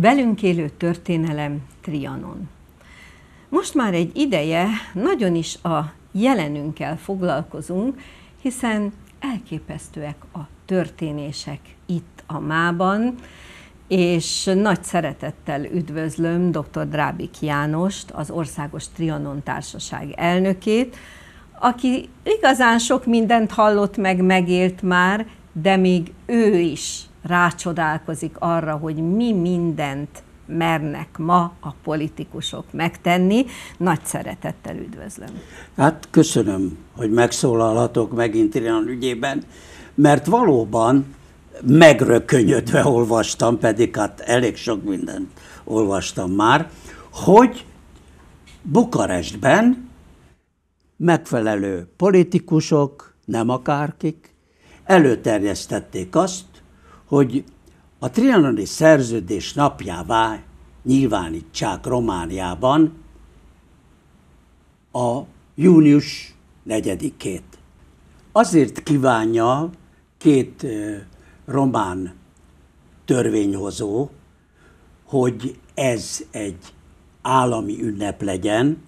Velünk élő történelem Trianon. Most már egy ideje nagyon is a jelenünkkel foglalkozunk, hiszen elképesztőek a történések itt a mában, és nagy szeretettel üdvözlöm dr. Drábik Jánost, az Országos Trianon Társaság elnökét, aki igazán sok mindent hallott meg, megélt már, de még ő is rácsodálkozik arra, hogy mi mindent mernek ma a politikusok megtenni. Nagy szeretettel üdvözlöm. Hát köszönöm, hogy megszólalhatok megint Irán ügyében, mert valóban megrökönyödve olvastam, pedig hát elég sok mindent olvastam már, hogy Bukarestben megfelelő politikusok, nem akárkik, előterjesztették azt, hogy a trianoni szerződés napjává nyilvánítsák Romániában a június 4-ét. Azért kívánja két román törvényhozó, hogy ez egy állami ünnep legyen,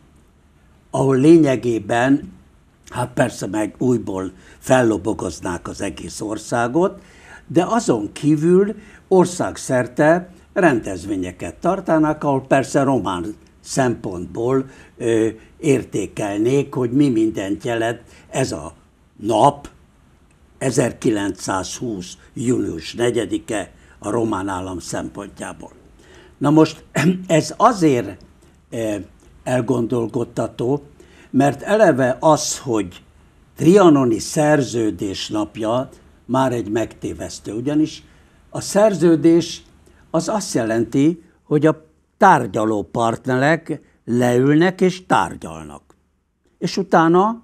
ahol lényegében, hát persze meg újból fellobogoznák az egész országot, de azon kívül országszerte rendezvényeket tartanak, ahol persze román szempontból ö, értékelnék, hogy mi mindent jelent ez a nap, 1920. június 4-e a román állam szempontjából. Na most ez azért elgondolkodtató, mert eleve az, hogy trianoni szerződés napja már egy megtévesztő. Ugyanis a szerződés az azt jelenti, hogy a tárgyaló partnerek leülnek és tárgyalnak. És utána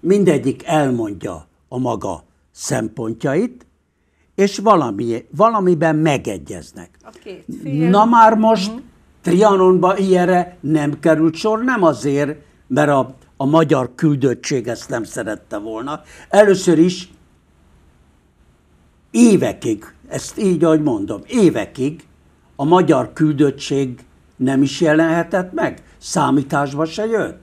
mindegyik elmondja a maga szempontjait, és valami, valamiben megegyeznek. Okay, Na már most uh-huh. Trianonba ilyenre nem került sor, nem azért, mert a, a magyar küldöttség ezt nem szerette volna. Először is évekig, ezt így, ahogy mondom, évekig a magyar küldöttség nem is jelenhetett meg, számításba se jött.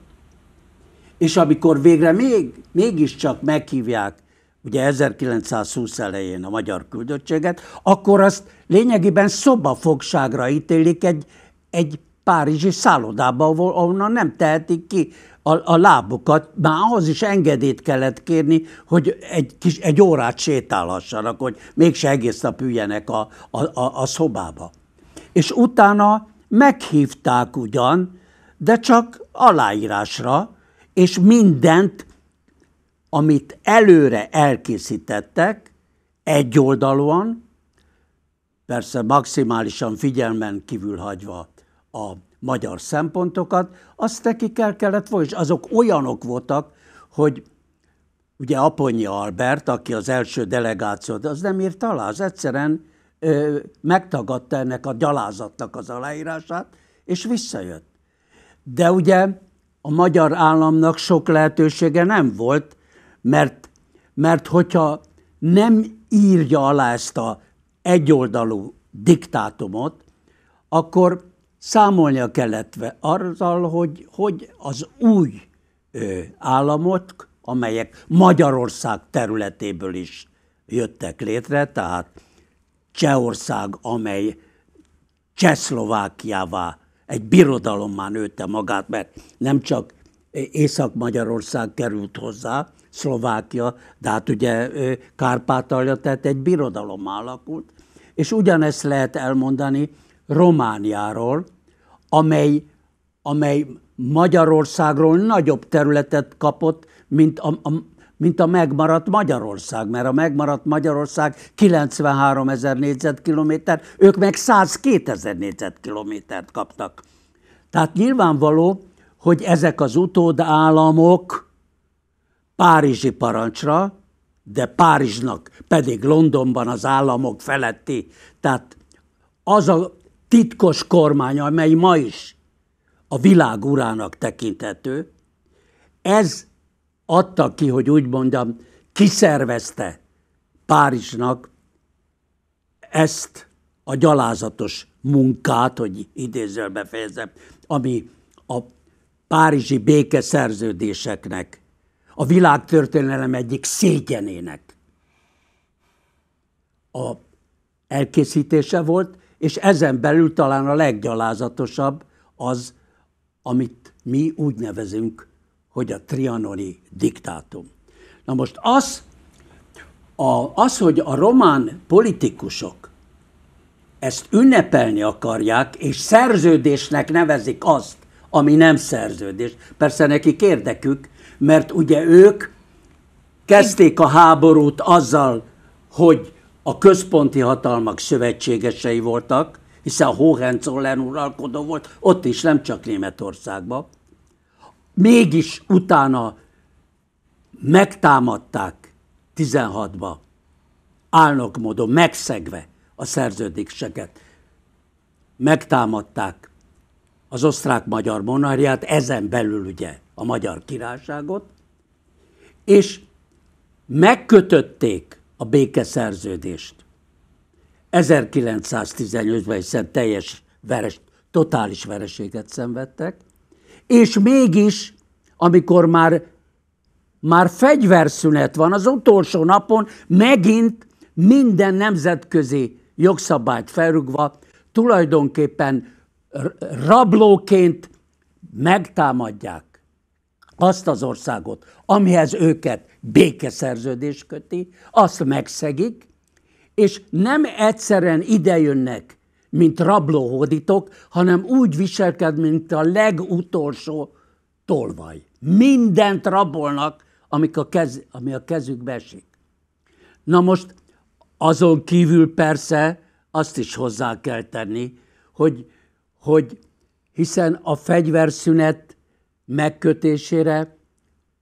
És amikor végre még, mégiscsak meghívják, ugye 1920 elején a magyar küldöttséget, akkor azt lényegében szobafogságra ítélik egy, egy Párizsi szállodába, ahonnan nem tehetik ki a, a lábukat. Már ahhoz is engedélyt kellett kérni, hogy egy, kis, egy órát sétálhassanak, hogy mégse egész nap üljenek a, a, a, a szobába. És utána meghívták ugyan, de csak aláírásra, és mindent, amit előre elkészítettek, egyoldalúan, persze maximálisan figyelmen kívül hagyva a magyar szempontokat, azt nekik el kellett volna, és azok olyanok voltak, hogy ugye Aponyi Albert, aki az első de az nem írt alá, az egyszerűen ö, megtagadta ennek a gyalázatnak az aláírását, és visszajött. De ugye a magyar államnak sok lehetősége nem volt, mert, mert hogyha nem írja alá ezt a egyoldalú diktátumot, akkor számolnia kellett azzal, hogy, hogy az új államok, amelyek Magyarország területéből is jöttek létre, tehát Csehország, amely Csehszlovákiává egy birodalom már nőtte magát, mert nem csak Észak-Magyarország került hozzá, Szlovákia, de hát ugye Kárpátalja, tehát egy birodalom alakult. És ugyanezt lehet elmondani Romániáról, amely, amely Magyarországról nagyobb területet kapott, mint a, a, mint a megmaradt Magyarország, mert a megmaradt Magyarország 93 ezer négyzetkilométer, ők meg 102 ezer négyzetkilométert kaptak. Tehát nyilvánvaló, hogy ezek az utódállamok Párizsi parancsra, de Párizsnak pedig Londonban az államok feletti, tehát az a, titkos kormány, amely ma is a világ urának tekinthető, ez adta ki, hogy úgy mondjam, kiszervezte Párizsnak ezt a gyalázatos munkát, hogy idézzel befejezem, ami a párizsi békeszerződéseknek, a világtörténelem egyik szégyenének a elkészítése volt, és ezen belül talán a leggyalázatosabb az, amit mi úgy nevezünk, hogy a trianoni diktátum. Na most az, a, az, hogy a román politikusok ezt ünnepelni akarják, és szerződésnek nevezik azt, ami nem szerződés. Persze nekik érdekük, mert ugye ők kezdték a háborút azzal, hogy a központi hatalmak szövetségesei voltak, hiszen a Hohenzollern uralkodó volt, ott is, nem csak Németországban. Mégis utána megtámadták 16-ba, álnok módon megszegve a szerződéseket. Megtámadták az osztrák-magyar monarchiát, ezen belül ugye a magyar királyságot, és megkötötték a békeszerződést. 1915-ben hiszen teljes veres, totális vereséget szenvedtek, és mégis, amikor már, már fegyverszünet van, az utolsó napon megint minden nemzetközi jogszabályt felrugva, tulajdonképpen rablóként megtámadják azt az országot, amihez őket békeszerződés köti, azt megszegik, és nem egyszerűen idejönnek, mint rablóhódítok, hanem úgy viselked, mint a legutolsó tolvaj. Mindent rabolnak, amik a kez, ami a kezükbe esik. Na most azon kívül persze azt is hozzá kell tenni, hogy, hogy hiszen a fegyverszünet megkötésére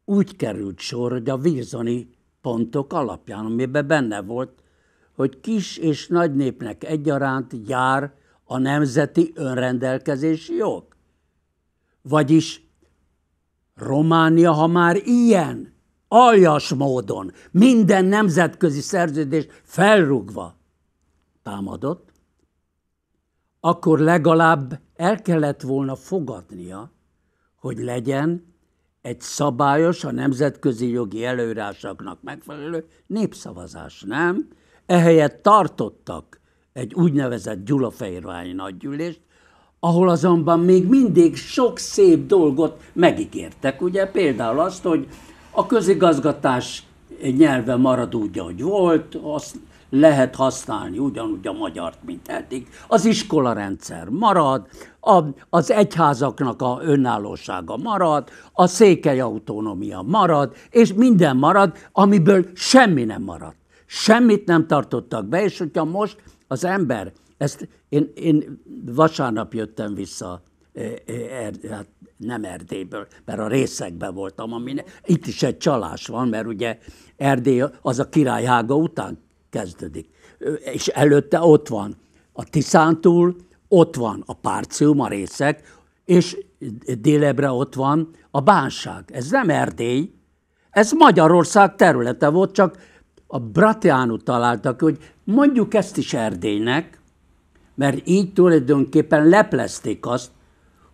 úgy került sor, hogy a vízoni pontok alapján, amiben benne volt, hogy kis és nagy népnek egyaránt jár a nemzeti önrendelkezési jog. Vagyis Románia, ha már ilyen, aljas módon, minden nemzetközi szerződést felrugva támadott, akkor legalább el kellett volna fogadnia, hogy legyen egy szabályos, a nemzetközi jogi előírásoknak megfelelő népszavazás, nem? Ehelyett tartottak egy úgynevezett Gyulafehérvári nagygyűlést, ahol azonban még mindig sok szép dolgot megígértek, ugye például azt, hogy a közigazgatás nyelve marad úgy, ahogy volt, azt lehet használni ugyanúgy a magyart, mint eddig. Az iskolarendszer marad, a, az egyházaknak a önállósága marad, a székely autonómia marad, és minden marad, amiből semmi nem marad. Semmit nem tartottak be, és hogyha most az ember, ezt én, én vasárnap jöttem vissza e, e, er, hát nem Erdélyből, mert a részekben voltam, ami itt is egy csalás van, mert ugye Erdély az a királyhága után kezdődik. És előtte ott van a Tiszántúl, ott van a Párcium, a részek, és délebre ott van a bánság. Ez nem Erdély, ez Magyarország területe volt, csak a Bratiánu találtak, hogy mondjuk ezt is Erdélynek, mert így tulajdonképpen leplezték azt,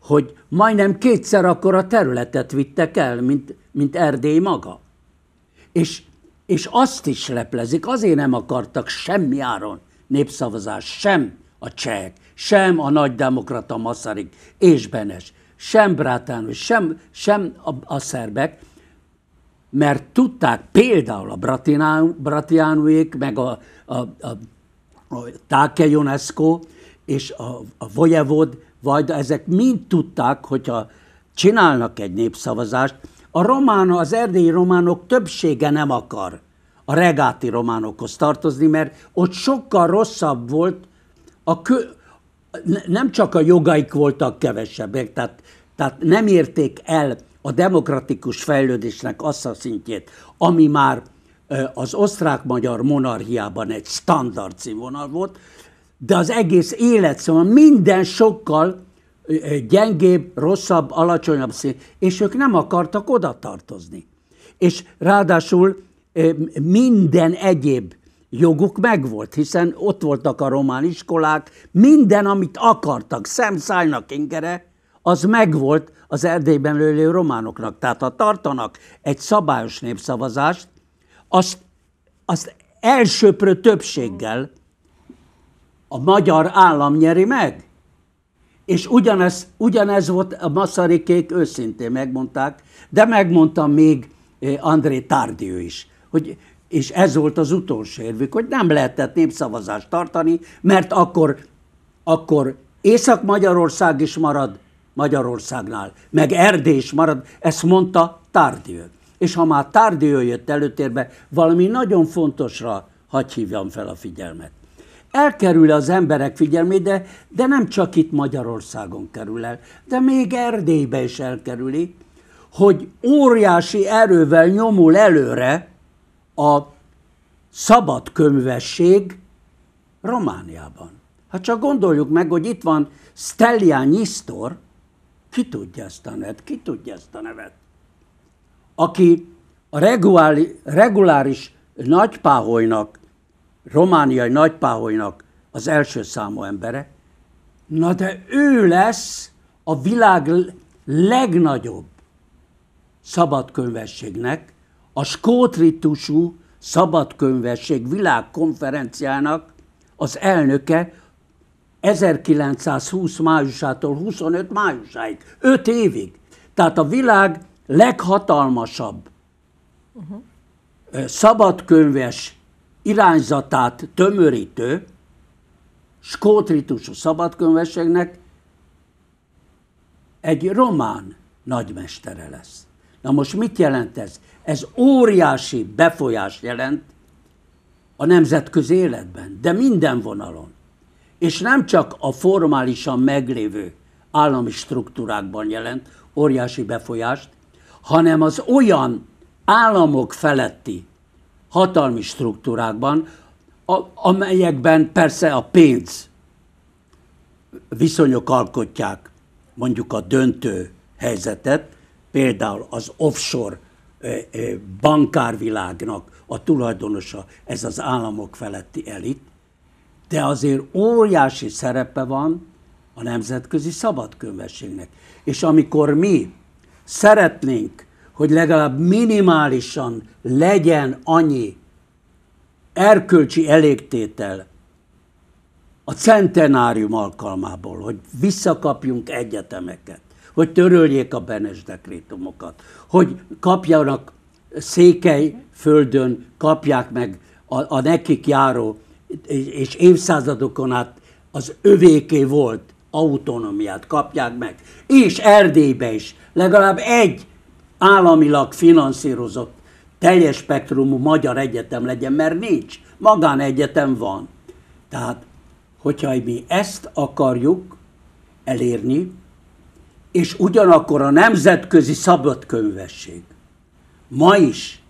hogy majdnem kétszer akkor a területet vittek el, mint, mint Erdély maga. És és azt is leplezik, azért nem akartak semmi áron népszavazás, sem a csehek, sem a nagy demokrata Masaryk és Benes, sem Brátános, sem, sem a, a szerbek, mert tudták például a Bratianuék, meg a, a, a, a Táke Ionesco és a, a Vojevod, vagy ezek mind tudták, hogyha csinálnak egy népszavazást, a román, az erdélyi románok többsége nem akar a regáti románokhoz tartozni, mert ott sokkal rosszabb volt, a kö, nem csak a jogaik voltak kevesebbek, tehát, tehát nem érték el a demokratikus fejlődésnek azt a szintjét, ami már az osztrák-magyar monarchiában egy standard színvonal volt, de az egész szóval minden sokkal gyengébb, rosszabb, alacsonyabb szint, és ők nem akartak oda tartozni. És ráadásul minden egyéb joguk megvolt, hiszen ott voltak a román iskolák, minden, amit akartak, szemszájnak ingere, az megvolt az Erdélyben lőlő románoknak. Tehát ha tartanak egy szabályos népszavazást, azt, azt elsőprő többséggel a magyar állam nyeri meg. És ugyanez, ugyanez volt a maszarikék, őszintén megmondták, de megmondta még eh, André Tardió is, hogy és ez volt az utolsó érvük, hogy nem lehetett népszavazást tartani, mert akkor, akkor Észak-Magyarország is marad Magyarországnál, meg Erdély is marad, ezt mondta Tardió. És ha már Tardió jött előtérbe, valami nagyon fontosra hagy hívjam fel a figyelmet elkerül az emberek figyelmét, de, de nem csak itt Magyarországon kerül el, de még Erdélybe is elkerüli, hogy óriási erővel nyomul előre a kömvesség Romániában. Hát csak gondoljuk meg, hogy itt van Stelian Nyisztor, ki tudja ezt a nevet, ki tudja ezt a nevet, aki a reguláris nagypáholynak romániai nagypáholynak az első számú embere, na de ő lesz a világ legnagyobb szabadkönyvességnek, a skótritusú szabadkönyvesség világkonferenciának az elnöke 1920 májusától 25 májusáig, 5 évig. Tehát a világ leghatalmasabb uh-huh. szabadkönyves irányzatát tömörítő skót ritusú szabadkönyveségnek egy román nagymestere lesz. Na most mit jelent ez? Ez óriási befolyás jelent a nemzetközi életben, de minden vonalon. És nem csak a formálisan meglévő állami struktúrákban jelent óriási befolyást, hanem az olyan államok feletti hatalmi struktúrákban, a, amelyekben persze a pénz viszonyok alkotják mondjuk a döntő helyzetet, például az offshore bankárvilágnak a tulajdonosa, ez az államok feletti elit, de azért óriási szerepe van a nemzetközi szabadkönyvességnek. És amikor mi szeretnénk hogy legalább minimálisan legyen annyi erkölcsi elégtétel a centenárium alkalmából, hogy visszakapjunk egyetemeket, hogy töröljék a Benes dekrétumokat, hogy kapjanak földön, kapják meg a, a nekik járó, és évszázadokon át az övéké volt autonómiát kapják meg, és Erdélybe is legalább egy államilag finanszírozott teljes spektrumú magyar egyetem legyen, mert nincs, magánegyetem van. Tehát, hogyha mi ezt akarjuk elérni, és ugyanakkor a nemzetközi szabadkönyvesség ma is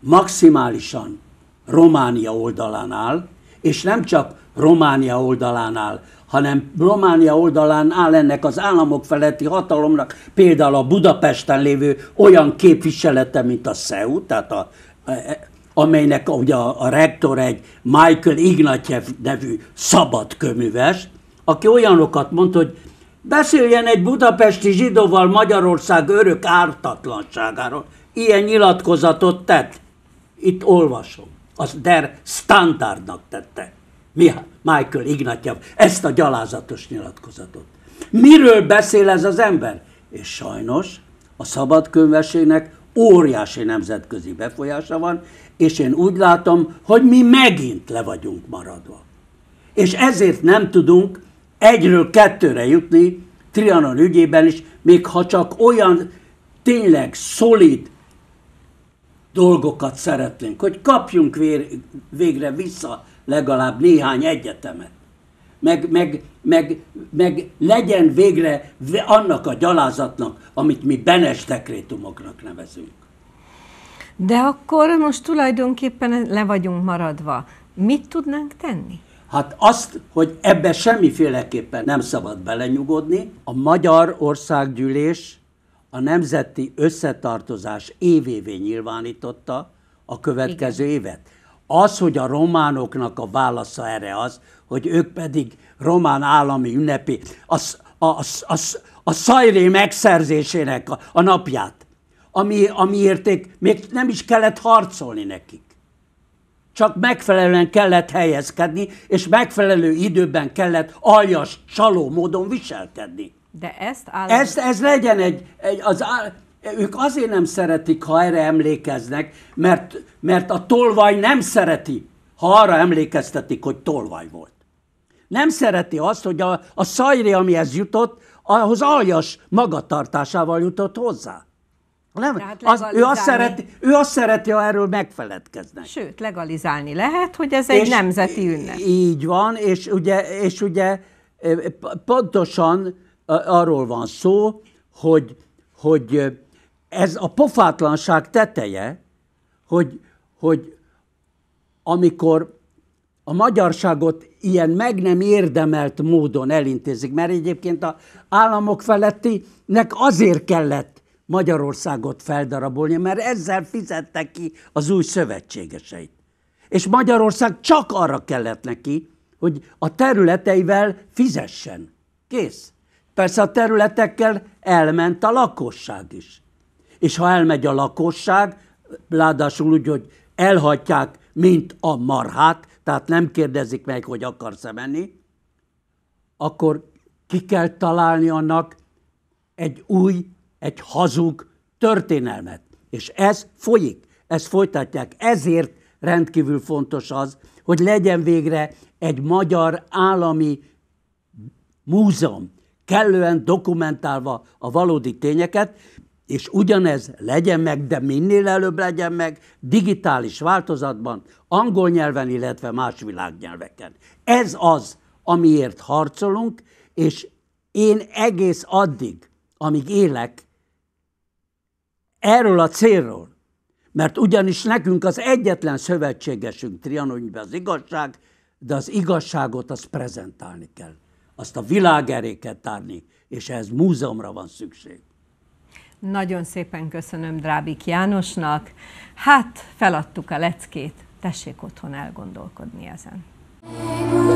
maximálisan Románia oldalán áll, és nem csak Románia oldalán áll, hanem Románia oldalán áll ennek az államok feletti hatalomnak például a Budapesten lévő olyan képviselete, mint a SEU, tehát a, a e, e, amelynek ugye a, a rektor egy Michael Ignatjev nevű köműves, aki olyanokat mond, hogy beszéljen egy budapesti zsidóval Magyarország örök ártatlanságáról. Ilyen nyilatkozatot tett. Itt olvasom. Az Der Standardnak tette. Michael Ignatjev ezt a gyalázatos nyilatkozatot. Miről beszél ez az ember? És sajnos a szabadkönyveségnek óriási nemzetközi befolyása van, és én úgy látom, hogy mi megint le vagyunk maradva. És ezért nem tudunk egyről kettőre jutni Trianon ügyében is, még ha csak olyan tényleg szolid dolgokat szeretnénk, hogy kapjunk vér, végre vissza legalább néhány egyetemet. Meg, meg, meg, meg legyen végre annak a gyalázatnak, amit mi Benes dekrétumoknak nevezünk. De akkor most tulajdonképpen le vagyunk maradva. Mit tudnánk tenni? Hát azt, hogy ebbe semmiféleképpen nem szabad belenyugodni, a Magyar Országgyűlés a Nemzeti Összetartozás évévé nyilvánította a következő Igen. évet. Az, hogy a románoknak a válasza erre az, hogy ők pedig román állami ünnepi, az, az, az, a szajré megszerzésének a, a napját, ami, érték, még nem is kellett harcolni nekik. Csak megfelelően kellett helyezkedni, és megfelelő időben kellett aljas, csaló módon viselkedni. De ezt állam... Ezt, ez legyen egy, egy az áll... Ők azért nem szeretik, ha erre emlékeznek, mert, mert a tolvaj nem szereti, ha arra emlékeztetik, hogy tolvaj volt. Nem szereti azt, hogy a, a szajri, amihez jutott, ahhoz aljas magatartásával jutott hozzá. Nem, az, ő, azt szereti, ő azt szereti, ha erről megfeledkeznek. Sőt, legalizálni lehet, hogy ez egy és nemzeti ünnep. Így van, és ugye, és ugye eh, pontosan eh, arról van szó, hogy, hogy eh, ez a pofátlanság teteje, hogy, hogy amikor a magyarságot ilyen meg nem érdemelt módon elintézik, mert egyébként a államok felettinek azért kellett Magyarországot feldarabolni, mert ezzel fizette ki az új szövetségeseit. És Magyarország csak arra kellett neki, hogy a területeivel fizessen. Kész. Persze a területekkel elment a lakosság is és ha elmegy a lakosság, ráadásul úgy, hogy elhatják, mint a marhát, tehát nem kérdezik meg, hogy akarsz-e menni, akkor ki kell találni annak egy új, egy hazug történelmet. És ez folyik, ezt folytatják. Ezért rendkívül fontos az, hogy legyen végre egy magyar állami múzeum, kellően dokumentálva a valódi tényeket, és ugyanez legyen meg, de minél előbb legyen meg digitális változatban, angol nyelven, illetve más világnyelveken. Ez az, amiért harcolunk, és én egész addig, amíg élek, erről a célról, mert ugyanis nekünk az egyetlen szövetségesünk Trianonyban az igazság, de az igazságot azt prezentálni kell. Azt a világ kell tárni, és ehhez múzeumra van szükség. Nagyon szépen köszönöm Drábik Jánosnak. Hát, feladtuk a leckét, tessék otthon elgondolkodni ezen. Hey,